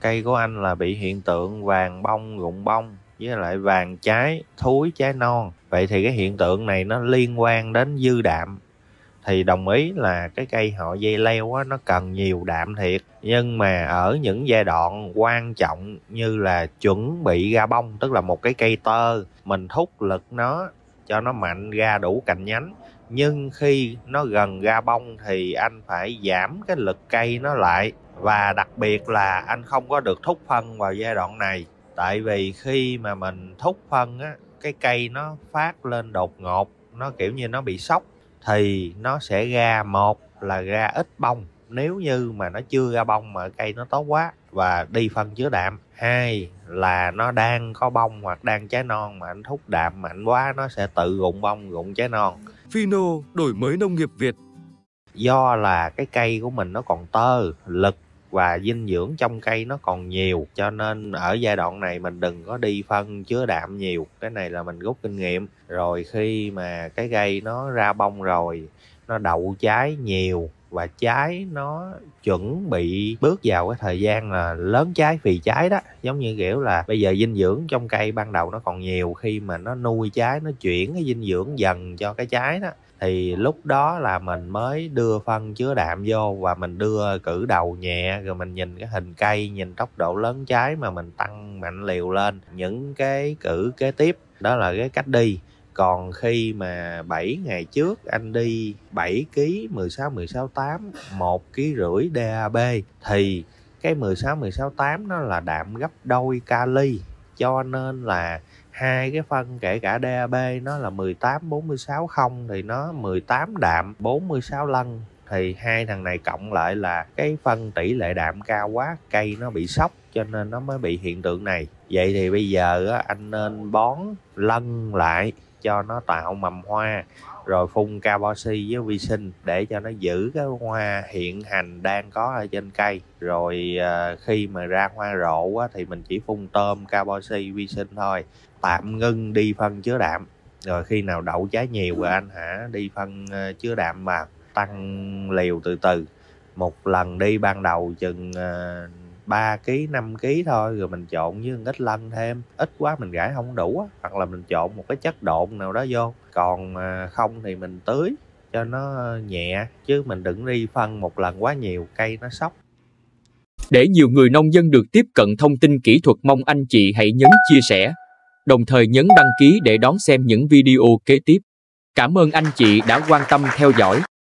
cây của anh là bị hiện tượng vàng bông rụng bông với lại vàng trái thúi trái non vậy thì cái hiện tượng này nó liên quan đến dư đạm thì đồng ý là cái cây họ dây leo á, nó cần nhiều đạm thiệt nhưng mà ở những giai đoạn quan trọng như là chuẩn bị ra bông tức là một cái cây tơ mình thúc lực nó cho nó mạnh ra đủ cành nhánh nhưng khi nó gần ra bông thì anh phải giảm cái lực cây nó lại và đặc biệt là anh không có được thúc phân vào giai đoạn này tại vì khi mà mình thúc phân á cái cây nó phát lên đột ngột nó kiểu như nó bị sốc thì nó sẽ ra một là ra ít bông nếu như mà nó chưa ra bông mà cây nó tốt quá và đi phân chứa đạm hai là nó đang có bông hoặc đang trái non mà anh thúc đạm mạnh quá nó sẽ tự rụng bông rụng trái non Fino đổi mới nông nghiệp Việt do là cái cây của mình nó còn tơ lực và dinh dưỡng trong cây nó còn nhiều cho nên ở giai đoạn này mình đừng có đi phân chứa đạm nhiều cái này là mình rút kinh nghiệm rồi khi mà cái cây nó ra bông rồi nó đậu trái nhiều và trái nó chuẩn bị bước vào cái thời gian là lớn trái phì trái đó giống như kiểu là bây giờ dinh dưỡng trong cây ban đầu nó còn nhiều khi mà nó nuôi trái nó chuyển cái dinh dưỡng dần cho cái trái đó thì lúc đó là mình mới đưa phân chứa đạm vô và mình đưa cử đầu nhẹ rồi mình nhìn cái hình cây nhìn tốc độ lớn trái mà mình tăng mạnh liều lên những cái cử kế tiếp đó là cái cách đi còn khi mà 7 ngày trước anh đi 7 kg 16 16 8 1 kg rưỡi DAB thì cái 16 16 8 nó là đạm gấp đôi kali cho nên là hai cái phân kể cả DAB nó là 18 46 0 thì nó 18 đạm 46 lần thì hai thằng này cộng lại là cái phân tỷ lệ đạm cao quá cây nó bị sốc cho nên nó mới bị hiện tượng này vậy thì bây giờ anh nên bón lân lại cho nó tạo mầm hoa rồi phun cao carboxy với vi sinh để cho nó giữ cái hoa hiện hành đang có ở trên cây rồi ờ, khi mà ra hoa rộ á, thì mình chỉ phun tôm cao carboxy vi sinh thôi tạm ngưng đi phân chứa đạm rồi khi nào đậu trái nhiều rồi anh hả đi phân ờ, chứa đạm vào tăng liều từ từ một lần đi ban đầu chừng ờ, ba ký năm ký thôi rồi mình trộn với ít lân thêm ít quá mình gãi không đủ á hoặc là mình trộn một cái chất độn nào đó vô còn ờ, không thì mình tưới cho nó nhẹ chứ mình đừng đi phân một lần quá nhiều cây nó sốc để nhiều người nông dân được tiếp cận thông tin kỹ thuật mong anh chị hãy nhấn chia sẻ đồng thời nhấn đăng ký để đón xem những video kế tiếp cảm ơn anh chị đã quan tâm theo dõi